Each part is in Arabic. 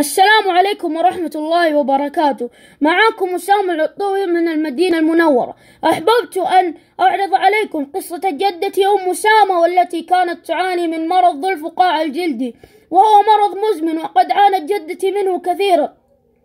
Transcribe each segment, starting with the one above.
السلام عليكم ورحمة الله وبركاته معاكم أسامة العطوي من المدينة المنورة أحببت أن أعرض عليكم قصة جدتي أم أسامة والتي كانت تعاني من مرض ذو الفقاع الجلدي وهو مرض مزمن وقد عانت جدتي منه كثيرا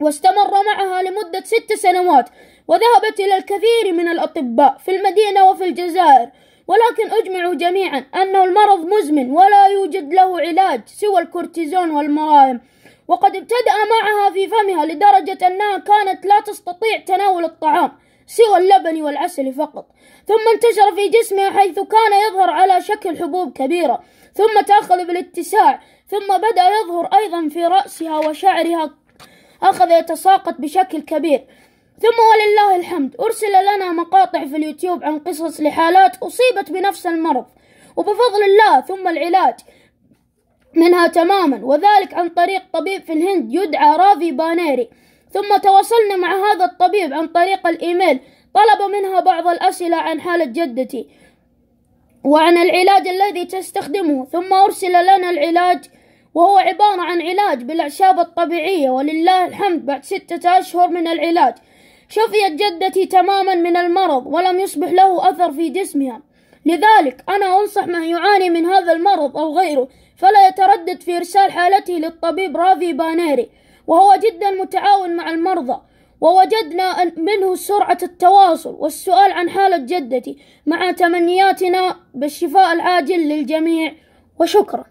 واستمر معها لمدة ست سنوات وذهبت إلى الكثير من الأطباء في المدينة وفي الجزائر ولكن أجمعوا جميعا أنه المرض مزمن ولا يوجد له علاج سوى الكورتيزون والمراهم وقد ابتدأ معها في فمها لدرجة أنها كانت لا تستطيع تناول الطعام سوى اللبن والعسل فقط ثم انتشر في جسمها حيث كان يظهر على شكل حبوب كبيرة ثم تأخذ بالاتساع ثم بدأ يظهر أيضا في رأسها وشعرها أخذ يتساقط بشكل كبير ثم ولله الحمد أرسل لنا مقاطع في اليوتيوب عن قصص لحالات أصيبت بنفس المرض وبفضل الله ثم العلاج منها تماما وذلك عن طريق طبيب في الهند يدعى رافي بانيري ثم تواصلنا مع هذا الطبيب عن طريق الإيميل طلب منها بعض الأسئلة عن حالة جدتي وعن العلاج الذي تستخدمه ثم أرسل لنا العلاج وهو عبارة عن علاج بالأعشاب الطبيعية ولله الحمد بعد ستة أشهر من العلاج شفيت جدتي تماما من المرض ولم يصبح له أثر في جسمها لذلك أنا أنصح من يعاني من هذا المرض أو غيره فلا يتردد في إرسال حالته للطبيب رافي بانيري وهو جدا متعاون مع المرضى ووجدنا منه سرعة التواصل والسؤال عن حالة جدتي مع تمنياتنا بالشفاء العاجل للجميع وشكرا